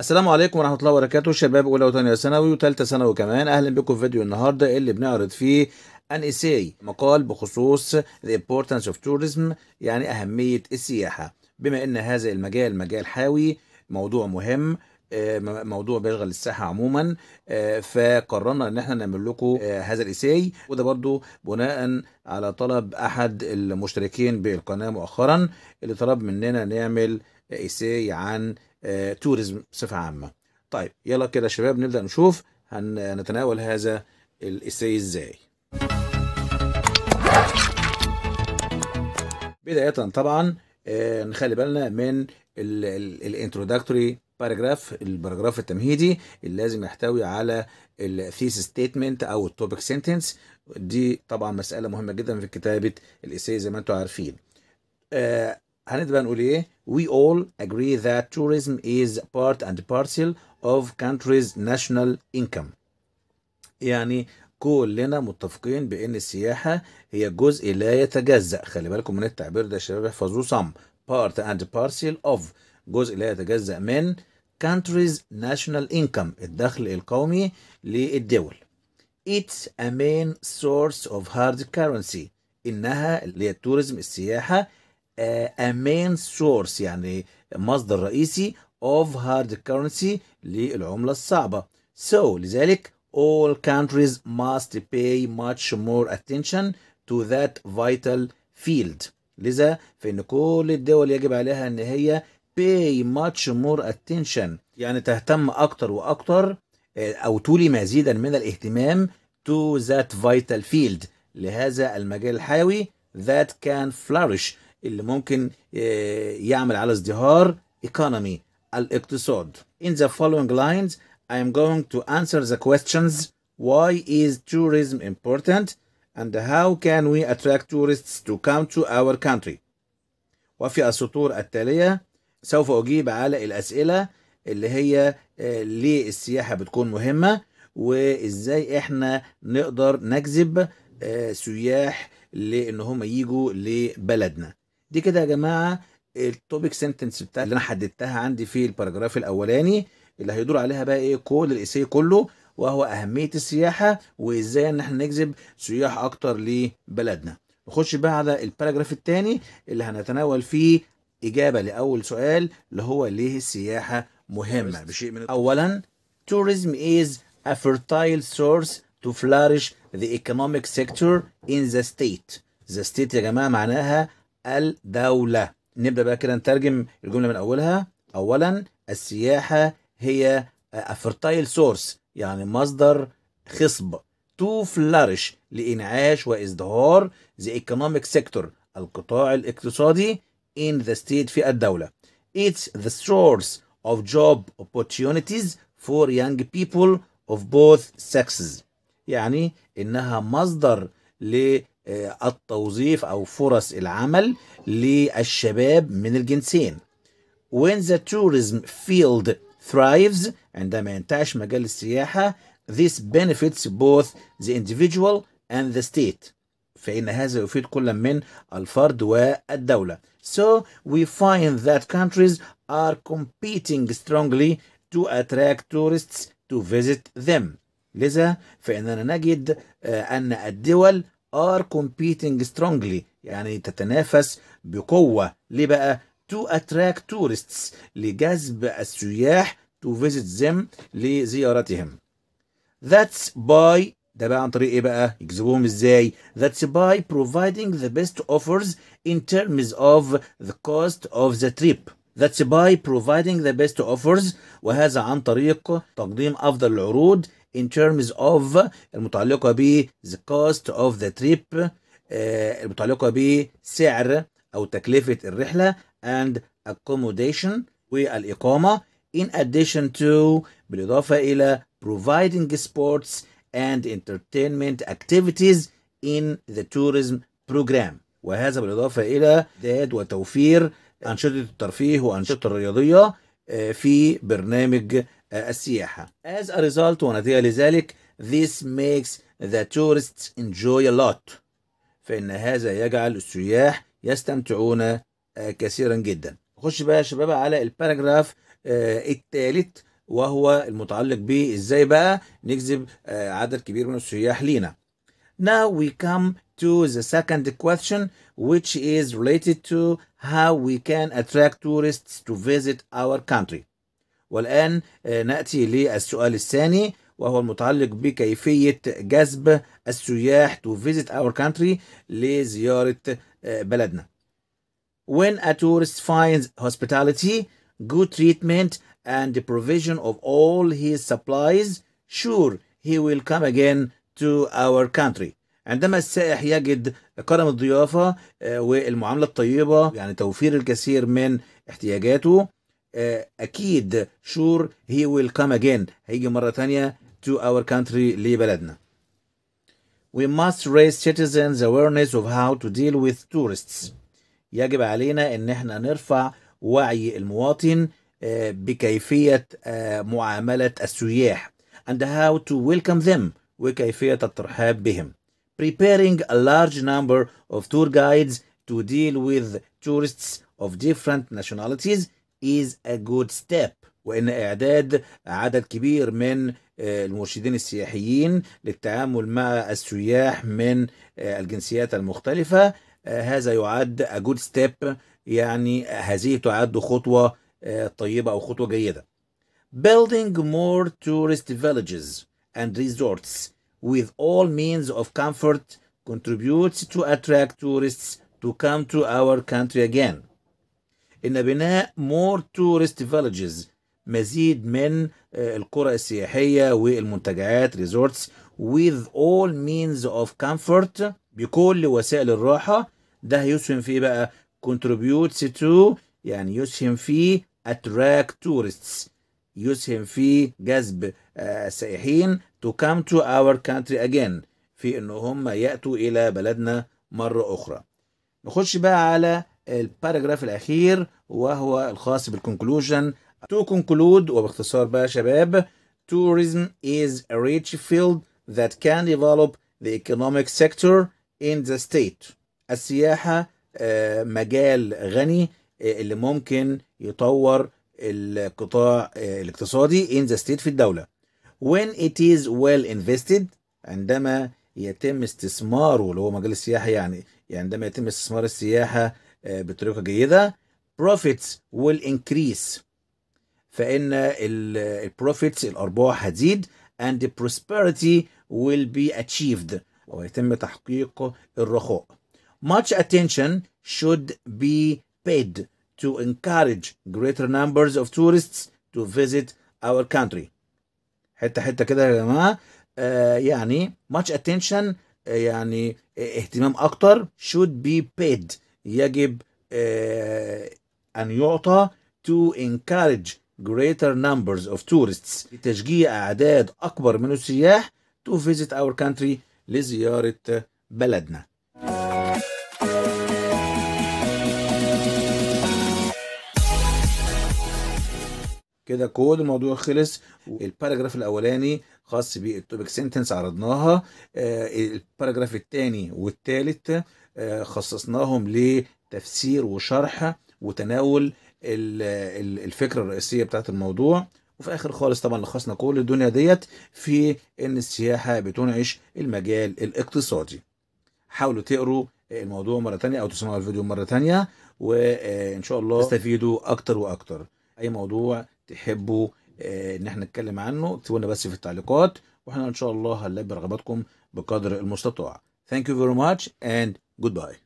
السلام عليكم ورحمه الله وبركاته شباب اولى وثانيه ثانوي وثالثه ثانوي كمان اهلا بكم في فيديو النهارده اللي بنعرض فيه ان اساي مقال بخصوص the importance of tourism يعني اهميه السياحه بما ان هذا المجال مجال حاوي موضوع مهم آه، موضوع بيشغل الساحه عموما آه، فقررنا ان احنا نعمل لكم آه، هذا الاساي وده برضو بناء على طلب احد المشتركين بالقناه مؤخرا اللي طلب مننا نعمل اساي عن توريزم بصفه عامه طيب يلا كده يا شباب نبدا نشوف هنتناول هذا الايساي ازاي بدايه طبعا آه، نخلي بالنا من الانترودكتوري باراجراف الباراجراف التمهيدي اللي لازم يحتوي على الثيس ستيتمنت او التوبيك سنتنس دي طبعا مساله مهمه جدا في كتابه الايساي زي ما انتم عارفين آه، هنبدا نقول ايه we all agree that tourism is part and parcel of country's national income يعني كلنا متفقين بان السياحه هي جزء لا يتجزا خلي بالكم من التعبير ده يا شباب احفظوه صم part and parcel of جزء لا يتجزا من country's national income الدخل القومي للدول It's a main source of hard currency إنها اللي هي التوريزم السياحة main سورس يعني مصدر رئيسي of hard currency للعملة الصعبة so لذلك all countries must pay much more attention to that vital field لذا فإن كل الدول يجب عليها إن هي pay much more attention يعني تهتم أكتر وأكتر أو تولي مزيدا من الاهتمام to that vital field لهذا المجال الحيوي that can flourish اللي ممكن آه، يعمل على ازدهار economy الاقتصاد in the following lines I am going to answer the questions why is tourism important and how can we attract tourists to come to our country وفي السطور التالية سوف أجيب على الأسئلة اللي هي آه، ليه السياحة بتكون مهمة وإزاي إحنا نقدر نجذب آه، سياح لأن هم يجوا لبلدنا دي كده يا جماعه التوبيك سنتنس بتاع اللي انا حددتها عندي في الباراجراف الاولاني اللي هيدور عليها بقى ايه كل الايسيه كله وهو اهميه السياحه وازاي ان احنا نجذب سياح اكتر لبلدنا نخش بقى على الباراجراف الثاني اللي هنتناول فيه اجابه لاول سؤال اللي هو ليه السياحه مهمه بشيء من اولا tourism is a fertile source to flourish the economic sector in the state the state يا جماعه معناها الدولة نبدأ بقى كده نترجم الجملة من أولها أولا السياحة هي فرتايل سورس يعني مصدر خصب تو فلارش لإنعاش وإزدهار the economic sector القطاع الاقتصادي in the state في الدولة It's the source of job opportunities for young people of both sexes يعني إنها مصدر ل التوظيف أو فرص العمل للشباب من الجنسين When the tourism field thrives عندما ينتعش مجال السياحة this benefits both the individual and the state فإن هذا يفيد كل من الفرد والدولة So we find that countries are competing strongly to attract tourists to visit them لذا فإننا نجد أن الدول are competing strongly يعني تتنافس بقوة ليه بقى to attract tourists لجذب السياح to visit them لزيارتهم that's by ده بقى عن طريق ايه بقى يجذبوهم ازاي that's by providing the best offers in terms of the cost of the trip that's by providing the best offers وهذا عن طريق تقديم افضل العروض in terms of المتعلقة ب the cost of the trip آه، المتعلقة بسعر أو تكلفة الرحلة and accommodation والإقامة in addition to بالإضافة إلى providing sports and entertainment activities in the tourism program وهذا بالإضافة إلى إعداد وتوفير أنشطة الترفيه وأنشطة الرياضية آه، في برنامج السياحة. As a result ونتيجة لذلك this makes the tourists enjoy a lot. فإن هذا يجعل السياح يستمتعون كثيرا جدا. نخش بقى يا شباب على الباراجراف الثالث وهو المتعلق بإزاي بقى نجذب عدد كبير من السياح لينا. Now we come to the second question which is related to how we can attract tourists to visit our country. والآن آه، نأتي للسؤال الثاني وهو المتعلق بكيفية جذب السياح to visit our country لزيارة آه، بلدنا. When a tourist finds hospitality, good treatment and the provision of all his supplies, sure he will come again to our country. عندما السائح يجد كرم الضيافة آه، والمعاملة الطيبة يعني توفير الكثير من احتياجاته أكيد sure he will come again هيجي مرة تانية to our country لبلدنا We must raise citizens awareness of how to deal with tourists يجب علينا إن احنا نرفع وعي المواطن بكيفية معاملة السياح and how to welcome them وكيفية الترحاب بهم. Preparing a large number of tour guides to deal with tourists of different nationalities is a good step وإن إعداد عدد كبير من المرشدين السياحيين للتعامل مع السياح من الجنسيات المختلفة هذا يعد a good step يعني هذه تعد خطوة طيبة أو خطوة جيدة building more tourist villages and resorts with all means of comfort contributes to attract tourists to come to our country again ان بناء مور تورست فيلجز مزيد من آه، القرى السياحيه والمنتجعات ريزورتس with all means of comfort بكل وسائل الراحه ده هيسهم في بقى contributes to يعني يسهم في attract tourists يسهم في جذب السائحين آه، to come to our country again في ان هم ياتوا الى بلدنا مره اخرى نخش بقى على الباراجراف الاخير وهو الخاص بالكونكلوجن تو conclude وباختصار بقى يا شباب tourism is a rich field that can develop the economic sector in the state السياحة آه، مجال غني آه، اللي ممكن يطور القطاع آه، الاقتصادي in the state في الدولة when it is well invested عندما يتم استثماره اللي هو مجال السياحة يعني, يعني عندما يتم استثمار السياحة بطريقه جيده بروفيتس will increase فان البروفيتس الارباح هتزيد and the prosperity will be achieved ويتم تحقيق الرخاء much attention should be paid to encourage greater numbers of tourists to visit our country حته حته كده يا جماعه آه يعني much attention يعني اهتمام اكتر should be paid يجب آه، أن يعطى to encourage greater numbers of tourists لتشجيع أعداد أكبر من السياح to visit our country لزيارة بلدنا كده كود الموضوع خلص الباراجراف الاولاني خاص بالتوبيك سنتنس عرضناها آه، الباراجراف الثاني والثالث خصصناهم لتفسير وشرح وتناول الفكره الرئيسيه بتاعت الموضوع وفي اخر خالص طبعا لخصنا كل الدنيا ديت في ان السياحه بتنعش المجال الاقتصادي حاولوا تقروا الموضوع مره تانية او تسمعوا الفيديو مره تانية وان شاء الله تستفيدوا اكتر واكتر اي موضوع تحبوا آه، ان احنا نتكلم عنه اكتبوا لنا بس في التعليقات واحنا ان شاء الله هنلبي رغباتكم بقدر المستطاع Thank you very much and Goodbye.